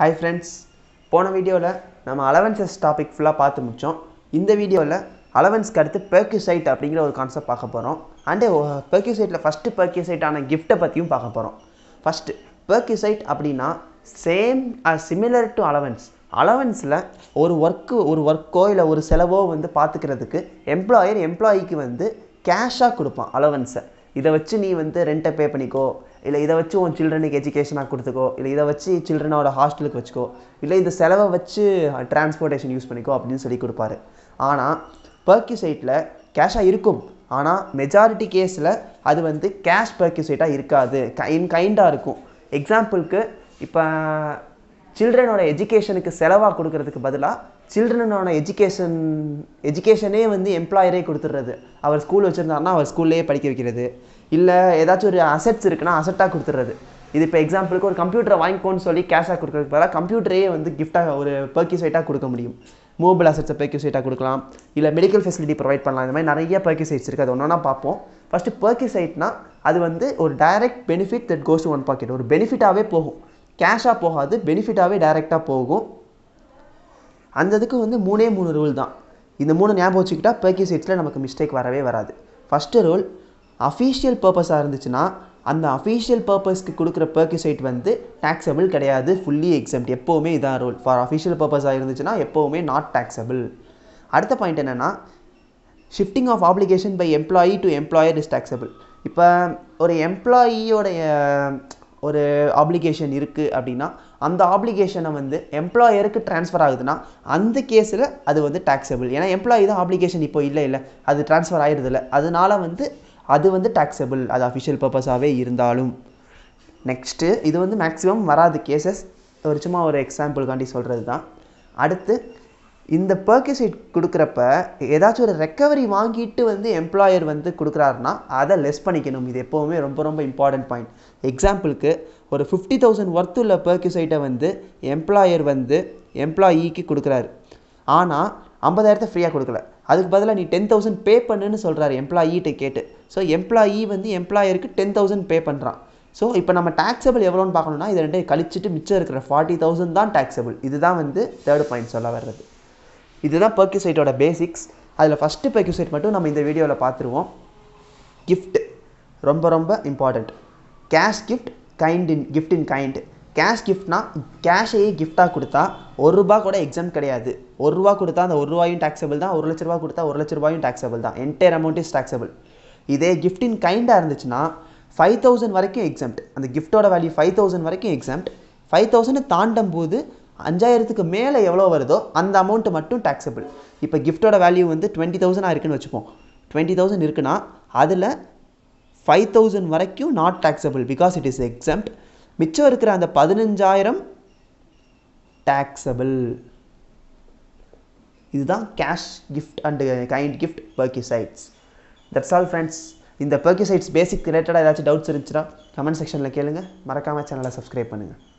hi friends போன வீடியோவில் நம்ம அலவன்சஸ் டாபிக் ஃபுல்லாக பார்த்து முடித்தோம் இந்த வீடியோவில் அலவன்ஸ்க்கு அடுத்து பெர்க்யூசைட் அப்படிங்கிற ஒரு கான்செப்ட் பார்க்க போகிறோம் அண்டு பெர்க்யூசைட்டில் ஃபஸ்ட்டு பெர்க்யூசைட்டான கிஃப்ட்டை பற்றியும் பார்க்க போகிறோம் ஃபஸ்ட்டு பெர்க்யூசைட் அப்படின்னா சேம் சிமிலர் டு அலவன்ஸ் அலவன்ஸில் ஒரு ஒர்க்கு ஒரு ஒர்க்கோ இல்லை ஒரு செலவோ வந்து பார்த்துக்கிறதுக்கு எம்ப்ளாயர் எம்ப்ளாயிக்கு வந்து கேஷாக கொடுப்பான் அலவன்ஸை இதை வச்சு நீ வந்து ரெண்ட்டை பே பண்ணிக்கோ இல்லை இதை வச்சு உன் சில்ட்ரனுக்கு எஜுகேஷனாக கொடுத்துக்கோ இல்லை இதை வச்சு சில்ட்ரனோட ஹாஸ்டலுக்கு வச்சுக்கோ இல்லை இந்த செலவை வச்சு டிரான்ஸ்போர்ட்டேஷன் யூஸ் பண்ணிக்கோ அப்படின்னு சொல்லி கொடுப்பாரு ஆனால் பர்க்கி சைட்டில் கேஷாக இருக்கும் ஆனால் மெஜாரிட்டி கேஸில் அது வந்து கேஷ் சைட்டாக இருக்காது இன் கைண்டாக இருக்கும் எக்ஸாம்பிளுக்கு இப்போ சில்ட்ரனோட எஜுகேஷனுக்கு செலவாக கொடுக்கறதுக்கு பதிலாக சில்ட்ரனோட எஜுகேஷன் எஜுகேஷனே வந்து எம்ப்ளாயரே கொடுத்துட்றது அவர் ஸ்கூல் வச்சுருந்தாருன்னா அவர் ஸ்கூல்லேயே படிக்க வைக்கிறது இல்லை ஏதாச்சும் ஒரு அசட்ஸ் இருக்குன்னா அசட்டாக கொடுத்துட்றது இது இப்போ எக்ஸாம்பிளுக்கு ஒரு கம்ப்யூட்டரை வாங்கிக்கோன்னு சொல்லி கேஷாக கொடுக்கறதுக்கு பதிலாக கம்ப்யூட்டரே வந்து கிஃப்ட்டாக ஒரு பர்க்கியூஸ் ஐட்டாக கொடுக்க முடியும் மூவபிள் அசட்ஸை ஐட்டாக கொடுக்கலாம் இல்லை மெடிக்கல் ஃபெசிலிட்டி ப்ரொவைட் பண்ணலாம் இந்த மாதிரி நிறைய ஐட்ஸ் இருக்குது அது ஒன்றா பார்ப்போம் ஃபஸ்ட்டு ஐட்னா அது வந்து ஒரு direct benefit that goes to one pocket ஒரு பெனிஃபிட்டாகவே போகும் கேஷாக போகாது பெனிஃபிட்டாகவே டைரெக்டாக போகும் அந்த இதுக்கு வந்து மூணே மூணு ரூல் தான் இந்த மூணு ஞாபகம் வச்சுக்கிட்டால் பேக்கி சீட்ஸில் நமக்கு மிஸ்டேக் வரவே வராது ஃபஸ்ட்டு ரூல் அஃபீஷியல் பர்பஸாக இருந்துச்சுன்னா அந்த அஃபீஷியல் பர்பஸ்க்கு கொடுக்குற பேக்கி சைட் வந்து டேக்ஸபிள் கிடையாது ஃபுல்லி எக்ஸம்ட் எப்போவுமே இதான் ரூல் ஃபார் அஃபீஷியல் பர்பஸாக இருந்துச்சுன்னா எப்போவுமே நாட் டேக்ஸபிள் அடுத்த பாயிண்ட் என்னென்னா shifting of application by employee to employer is taxable இப்போ ஒரு எம்ப்ளாயியோடைய ஒரு ஆப்ளிகேஷன் இருக்குது அப்படின்னா அந்த ஆப்ளிகேஷனை வந்து எம்ப்ளாயருக்கு ட்ரான்ஸ்ஃபர் ஆகுதுன்னா அந்த கேஸில் அது வந்து டேக்ஸபிள் ஏன்னா எம்ப்ளாயி தான் ஆப்ளிகேஷன் இப்போ இல்லை இல்லை அது ட்ரான்ஸ்ஃபர் ஆகிடுதில்ல அதனால் வந்து அது வந்து டேக்ஸபிள் அது அஃபிஷியல் பர்பஸாகவே இருந்தாலும் நெக்ஸ்ட்டு இது வந்து மேக்ஸிமம் வராது கேசஸ் ஒரு சும்மா ஒரு காண்டி சொல்கிறது தான் அடுத்து இந்த பர்கிசைட் கொடுக்குறப்ப ஏதாச்சும் ஒரு ரெக்கவரி வாங்கிட்டு வந்து எம்ப்ளாயர் வந்து கொடுக்குறாருன்னா அதை லெஸ் பண்ணிக்கணும் இது எப்போவுமே ரொம்ப ரொம்ப இம்பார்ட்டன்ட் பாயிண்ட் எக்ஸாம்பிளுக்கு ஒரு ஃபிஃப்டி தௌசண்ட் ஒர்த்து உள்ள பர்கிசைட்டை வந்து எம்ப்ளாயர் வந்து எம்ப்ளாயிக்கு கொடுக்குறாரு ஆனால் ஐம்பதாயிரத்தை ஃப்ரீயாக கொடுக்கல அதுக்கு பதிலாக நீ டென் தௌசண்ட் பே பண்ணுன்னு சொல்கிறாரு எம்ப்ளாயிட்ட கேட்டு ஸோ எம்ப்ளாயி வந்து எம்ப்ளாயருக்கு டென் தௌசண்ட் பே பண்ணுறான் ஸோ இப்போ நம்ம டேக்ஸபிள் எவ்வளோன்னு பார்க்கணுன்னா இதை ரெண்டையும் கழிச்சிட்டு மிச்சம் இருக்கிற ஃபார்ட்டி தௌசண்ட் தான் டேக்ஸபிள் இதுதான் வந்து தேர்ட் பாயிண்ட் சொல்ல வர்றது இதுதான் பர்க்யூசைட்டோட பேசிக்ஸ் அதில் ஃபஸ்ட்டு பர்க்யூசைட் மட்டும் நம்ம இந்த வீடியோவில் பார்த்துருவோம் கிஃப்ட் ரொம்ப ரொம்ப important cash gift kind in gift in kind cash கிஃப்ட்னா கேஷையே கிஃப்டாக கொடுத்தா ஒரு ரூபா கூட எக்ஸாம் கிடையாது ஒரு ரூபா கொடுத்தா அந்த ஒரு ரூபாயும் டேக்ஸபிள் தான் ஒரு லட்ச ரூபா கொடுத்தா ஒரு லட்ச ரூபாயும் டாக்ஸபிள் தான் என்டையர் அமௌண்ட் இஸ் டாக்ஸபிள் இதே கிஃப்ட் இன் கைண்டாக இருந்துச்சுன்னா ஃபைவ் தௌசண்ட் வரைக்கும் எக்ஸாம்ட் அந்த கிஃப்ட்டோட வேல்யூ ஃபைவ் தௌசண்ட் வரைக்கும் எக்ஸாம்ட் ஃபைவ் தௌசண்ட் தாண்டும் போது அஞ்சாயிரத்துக்கு மேலே எவ்வளோ வருதோ அந்த அமௌண்ட்டு மட்டும் டேக்ஸபிள் இப்போ கிஃப்ட்டோட வேல்யூ வந்து டுவெண்ட்டி தௌசண்டாக இருக்குன்னு வச்சுப்போம் டுவெண்ட்டி தௌசண்ட் இருக்குன்னா அதில் ஃபைவ் தௌசண்ட் வரைக்கும் not taxable because it is exempt மிச்சம் இருக்கிற அந்த பதினஞ்சாயிரம் டேக்ஸபிள் இதுதான் cash gift and kind gift sides that's all friends இந்த சைட்ஸ் பேசிக் ரிலேட்டடாக ஏதாச்சும் டவுட்ஸ் இருந்துச்சுன்னா கமெண்ட் செக்ஷனில் கேளுங்கள் மறக்காமல் சேனலை சப்ஸ்கிரைப் பண்ணுங்கள்